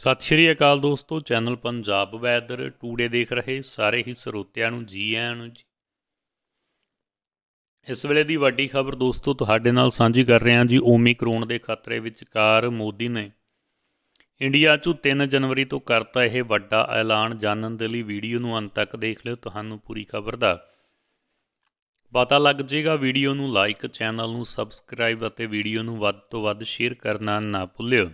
ਸਤਿ ਸ਼੍ਰੀ ਅਕਾਲ ਦੋਸਤੋ channel Punjab weather today ਦੇਖ ਰਹੇ ਸਾਰੇ ਹੀ ਸਰੋਤਿਆਂ ਨੂੰ ਜੀ ਆਇਆਂ ਨੂੰ ਜੀ ਇਸ ਵੇਲੇ ਦੀ ਵੱਡੀ ਖਬਰ ਦੋਸਤੋ ਤੁਹਾਡੇ ਨਾਲ ਸਾਂਝੀ ਕਰ ਰਹੇ ਹਾਂ ਜੀ ਓਮਿਕਰੋਨ ਦੇ ਖਤਰੇ ਵਿਚਕਾਰ ਮੋਦੀ ਨੇ ਇੰਡੀਆ 'ਚ 3 ਜਨਵਰੀ ਤੋਂ ਕਰਤਾ ਇਹ ਵੱਡਾ ਐਲਾਨ ਜਾਣਨ ਦੇ ਲਈ ਵੀਡੀਓ ਨੂੰ ਅੰਤ ਤੱਕ ਦੇਖ ਲਿਓ ਤੁਹਾਨੂੰ ਪੂਰੀ ਖਬਰ ਦਾ ਪਤਾ ਲੱਗ ਜਾਏਗਾ ਵੀਡੀਓ ਨੂੰ ਲਾਈਕ ਚੈਨਲ ਨੂੰ ਸਬਸਕ੍ਰਾਈਬ ਅਤੇ ਵੀਡੀਓ ਨੂੰ ਵੱਧ ਤੋਂ ਵੱਧ ਸ਼ੇਅਰ ਕਰਨਾ ਨਾ ਭੁੱਲਿਓ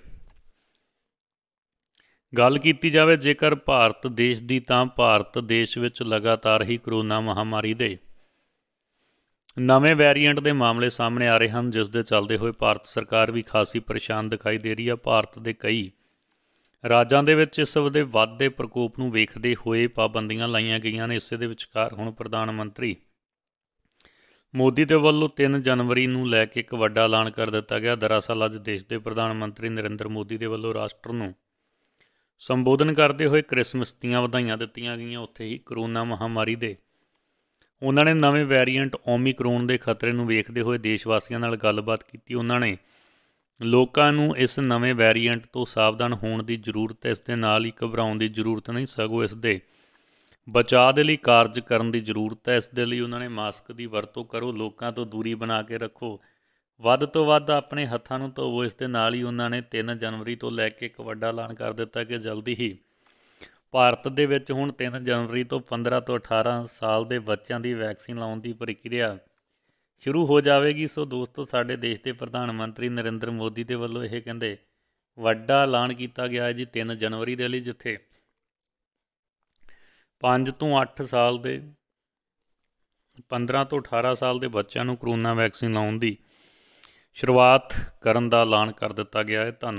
ਗੱਲ ਕੀਤੀ ਜਾਵੇ ਜੇਕਰ ਭਾਰਤ ਦੇਸ਼ ਦੀ ਤਾਂ ਭਾਰਤ ਦੇਸ਼ ਵਿੱਚ ਲਗਾਤਾਰ ਹੀ ਕਰੋਨਾ ਮਹਾਮਾਰੀ ਦੇ ਨਵੇਂ ਵੈਰੀਐਂਟ ਦੇ ਮਾਮਲੇ ਸਾਹਮਣੇ ਆ ਰਹੇ ਹਨ ਜਿਸ ਦੇ ਚੱਲਦੇ ਹੋਏ ਭਾਰਤ ਸਰਕਾਰ ਵੀ ਖਾਸੀ ਪਰੇਸ਼ਾਨ ਦਿਖਾਈ ਦੇ ਰਹੀ ਹੈ ਭਾਰਤ ਦੇ ਕਈ ਰਾਜਾਂ ਦੇ ਵਿੱਚ ਇਸ ਦੇ ਵਾਧੇ ਪ੍ਰਕੋਪ ਨੂੰ ਵੇਖਦੇ ਹੋਏ ਪਾਬੰਦੀਆਂ ਲਾਈਆਂ ਗਈਆਂ ਨੇ ਇਸੇ ਦੇ ਵਿਚਕਾਰ ਹੁਣ ਪ੍ਰਧਾਨ ਮੰਤਰੀ ਮੋਦੀ ਦੇ ਵੱਲੋਂ 3 ਜਨਵਰੀ ਨੂੰ ਲੈ ਕੇ ਇੱਕ ਵੱਡਾ ਐਲਾਨ ਕਰ ਦਿੱਤਾ ਗਿਆ ਦਰਅਸਲ ਅੱਜ ਦੇਸ਼ ਦੇ ਪ੍ਰਧਾਨ ਮੰਤਰੀ ਨਰਿੰਦਰ ਮੋਦੀ ਦੇ ਵੱਲੋਂ ਰਾਸ਼ਟਰ ਨੂੰ ਸੰਬੋਧਨ ਕਰਦੇ ਹੋਏ 크리스마ਸ ਦੀਆਂ ਵਧਾਈਆਂ ਦਿੱਤੀਆਂ ਗਈਆਂ ਉੱਥੇ ਹੀ ਕਰੋਨਾ ਮਹਾਮਾਰੀ ਦੇ ਉਹਨਾਂ ਨੇ ਨਵੇਂ ਵੈਰੀਐਂਟ ਓਮਿਕਰੋਨ ਦੇ ਖਤਰੇ ਨੂੰ ਵੇਖਦੇ ਹੋਏ ਦੇਸ਼ ਵਾਸੀਆਂ ਨਾਲ ਗੱਲਬਾਤ ਕੀਤੀ ਉਹਨਾਂ ਨੇ ਲੋਕਾਂ ਨੂੰ ਇਸ ਨਵੇਂ ਵੈਰੀਐਂਟ ਤੋਂ ਸਾਵਧਾਨ ਹੋਣ ਦੀ ਜ਼ਰੂਰਤ ਹੈ ਇਸ ਦੇ ਨਾਲ ਹੀ ਘਬਰਾਉਣ ਦੀ ਜ਼ਰੂਰਤ ਨਹੀਂ ਸਗੋ ਇਸ ਦੇ ਬਚਾਅ ਦੇ ਲਈ ਕਾਰਜ ਕਰਨ ਦੀ ਜ਼ਰੂਰਤ ਹੈ ਇਸ ਦੇ ਲਈ ਉਹਨਾਂ ਨੇ ਮਾਸਕ ਦੀ ਵਰਤੋਂ ਕਰੋ ਲੋਕਾਂ ਤੋਂ ਦੂਰੀ ਬਣਾ ਕੇ ਰੱਖੋ ਵੱਧ ਤੋਂ ਵੱਧ ਆਪਣੇ ਹੱਥਾਂ ਨੂੰ ਧੋਵੋ ਇਸ ਦੇ ਨਾਲ ਹੀ ਉਹਨਾਂ ਨੇ 3 ਜਨਵਰੀ ਤੋਂ ਲੈ ਕੇ ਇੱਕ ਵੱਡਾ ਐਲਾਨ ਕਰ ਦਿੱਤਾ ਕਿ ਜਲਦੀ ਹੀ ਭਾਰਤ ਦੇ ਵਿੱਚ ਹੁਣ 3 ਜਨਵਰੀ ਤੋਂ 15 ਤੋਂ 18 ਸਾਲ ਦੇ ਬੱਚਿਆਂ ਦੀ ਵੈਕਸੀਨ ਲਾਉਣ ਦੀ ਪ੍ਰਕਿਰਿਆ ਸ਼ੁਰੂ ਹੋ ਜਾਵੇਗੀ ਸੋ ਦੋਸਤੋ ਸਾਡੇ ਦੇਸ਼ ਦੇ ਪ੍ਰਧਾਨ ਮੰਤਰੀ ਨਰਿੰਦਰ ਮੋਦੀ ਦੇ ਵੱਲੋਂ ਇਹ ਕਹਿੰਦੇ ਵੱਡਾ ਐਲਾਨ ਕੀਤਾ ਗਿਆ ਹੈ ਜੀ 3 ਜਨਵਰੀ ਦੇ ਲਈ ਜਿੱਥੇ 5 ਤੋਂ 8 ਸਾਲ ਦੇ 15 ਤੋਂ 18 ਸਾਲ ਦੇ ਬੱਚਿਆਂ ਨੂੰ ਕਰੋਨਾ ਵੈਕਸੀਨ ਲਾਉਣ ਦੀ ਸ਼ੁਰੂਆਤ ਕਰਨ ਦਾ ਐਲਾਨ ਕਰ ਦਿੱਤਾ ਗਿਆ ਹੈ ਧੰਨਵਾਦ